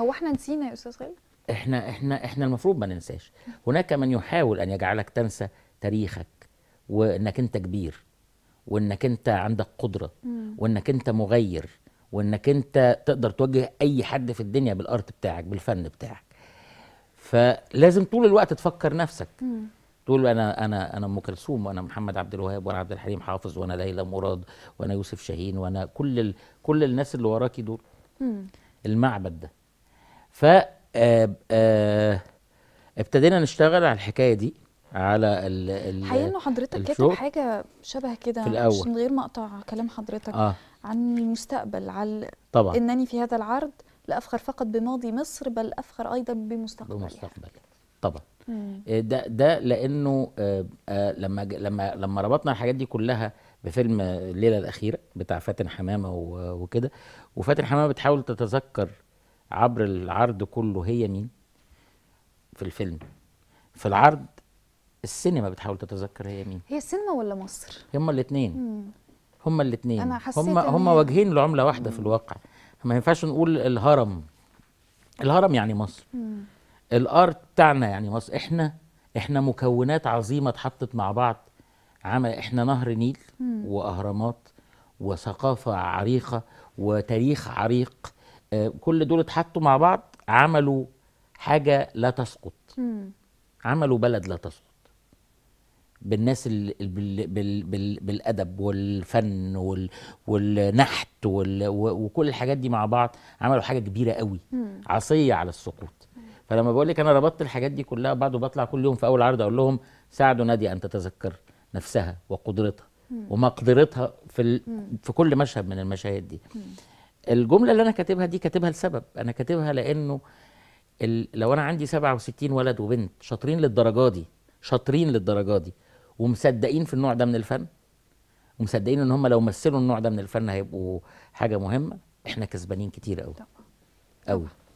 هو احنا نسينا يا استاذ خالد احنا احنا احنا المفروض ما ننساش هناك من يحاول ان يجعلك تنسى تاريخك وانك انت كبير وانك انت عندك قدره وانك انت مغير وانك انت تقدر توجه اي حد في الدنيا بالارت بتاعك بالفن بتاعك فلازم طول الوقت تفكر نفسك تقول انا انا انا ام كلثوم وانا محمد عبد الوهاب وانا عبد الحليم حافظ وانا ليلى مراد وانا يوسف شاهين وانا كل ال... كل الناس اللي وراكي دول المعبد ده ف آه، آه، ابتدينا نشتغل على الحكايه دي على ال ال حقيقي انه حضرتك كاتب حاجه شبه كده في الأول. مش من غير ما اقطع كلام حضرتك آه. عن المستقبل على طبعا انني في هذا العرض لا افخر فقط بماضي مصر بل افخر ايضا بمستقبلها بمستقبلها طبعا مم. آه، ده ده لانه آه آه لما لما لما ربطنا الحاجات دي كلها بفيلم الليله الاخيره بتاع فاتن حمامه وكده وفاتن حمامه بتحاول تتذكر عبر العرض كله هي مين في الفيلم في العرض السينما بتحاول تتذكر هي مين هي السينما ولا مصر هما الاثنين هما الاثنين انا هما هما وجهين لعمله واحده مم. في الواقع ما ينفعش نقول الهرم الهرم يعني مصر مم. الارت بتاعنا يعني مصر احنا احنا مكونات عظيمه اتحطت مع بعض عمل احنا نهر نيل مم. واهرامات وثقافه عريقه وتاريخ عريق آه، كل دول اتحطوا مع بعض عملوا حاجه لا تسقط مم. عملوا بلد لا تسقط بالناس الـ بالـ بالـ بالـ بالادب والفن والـ والنحت والـ وكل الحاجات دي مع بعض عملوا حاجه كبيره قوي مم. عصيه على السقوط مم. فلما بقول لك انا ربطت الحاجات دي كلها بعض وبطلع كل يوم في اول عرض اقول لهم ساعدوا نادي ان تتذكر نفسها وقدرتها مم. ومقدرتها في في كل مشهد من المشاهد دي الجمله اللي انا كاتبها دي كاتبها لسبب انا كاتبها لانه لو انا عندي 67 ولد وبنت شاطرين للدرجه دي شاطرين للدرجه دي ومصدقين في النوع ده من الفن ومصدقين ان هم لو مثلوا النوع ده من الفن هيبقوا حاجه مهمه احنا كسبانين كتير قوي قوي